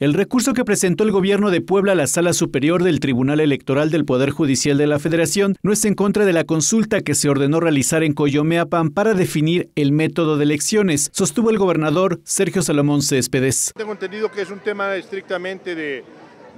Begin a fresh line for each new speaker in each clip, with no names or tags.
El recurso que presentó el gobierno de Puebla a la Sala Superior del Tribunal Electoral del Poder Judicial de la Federación no es en contra de la consulta que se ordenó realizar en Coyomeapan para definir el método de elecciones, sostuvo el gobernador Sergio Salomón Céspedes.
Tengo entendido que es un tema estrictamente de,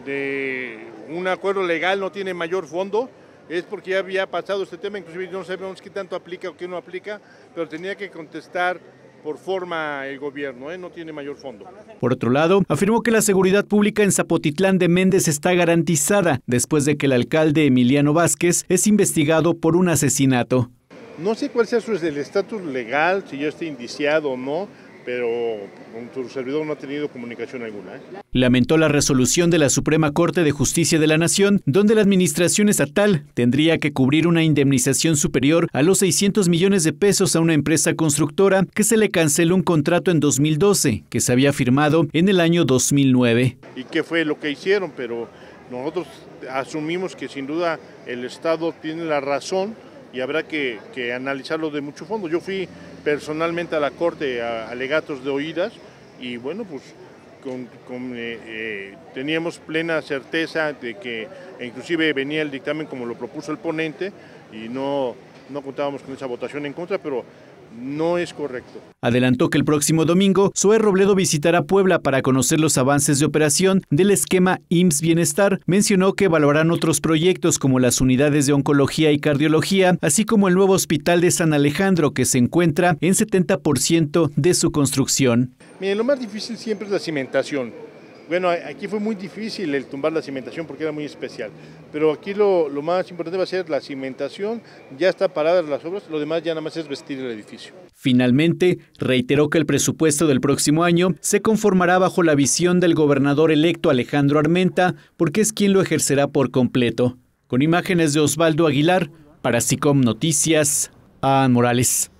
de un acuerdo legal, no tiene mayor fondo, es porque ya había pasado este tema, inclusive no sabemos qué tanto aplica o qué no aplica, pero tenía que contestar por forma el gobierno, ¿eh? no tiene mayor fondo.
Por otro lado, afirmó que la seguridad pública en Zapotitlán de Méndez está garantizada después de que el alcalde Emiliano Vázquez es investigado por un asesinato.
No sé cuál sea su, el estatus legal, si yo está indiciado o no, pero con tu servidor no ha tenido comunicación alguna.
¿eh? Lamentó la resolución de la Suprema Corte de Justicia de la Nación, donde la administración estatal tendría que cubrir una indemnización superior a los 600 millones de pesos a una empresa constructora que se le canceló un contrato en 2012 que se había firmado en el año 2009.
¿Y qué fue lo que hicieron? Pero nosotros asumimos que sin duda el Estado tiene la razón y habrá que, que analizarlo de mucho fondo. Yo fui personalmente a la Corte a alegatos de oídas y bueno, pues con, eh, eh, teníamos plena certeza de que inclusive venía el dictamen como lo propuso el ponente y no no contábamos con esa votación en contra, pero
no es correcto. Adelantó que el próximo domingo, Zoe Robledo visitará Puebla para conocer los avances de operación del esquema IMSS Bienestar. Mencionó que evaluarán otros proyectos como las unidades de oncología y cardiología, así como el nuevo hospital de San Alejandro, que se encuentra en 70% de su construcción.
Miren, lo más difícil siempre es la cimentación bueno, aquí fue muy difícil el tumbar la cimentación porque era muy especial, pero aquí lo, más importante va a ser la cimentación, ya está paradas las obras, lo demás ya nada más es vestir el edificio.
Finalmente, reiteró que el presupuesto del próximo año se conformará bajo la visión del gobernador electo Alejandro Armenta, porque es quien lo ejercerá por completo. Con imágenes de Osvaldo Aguilar, para SICOM Noticias, A. Morales.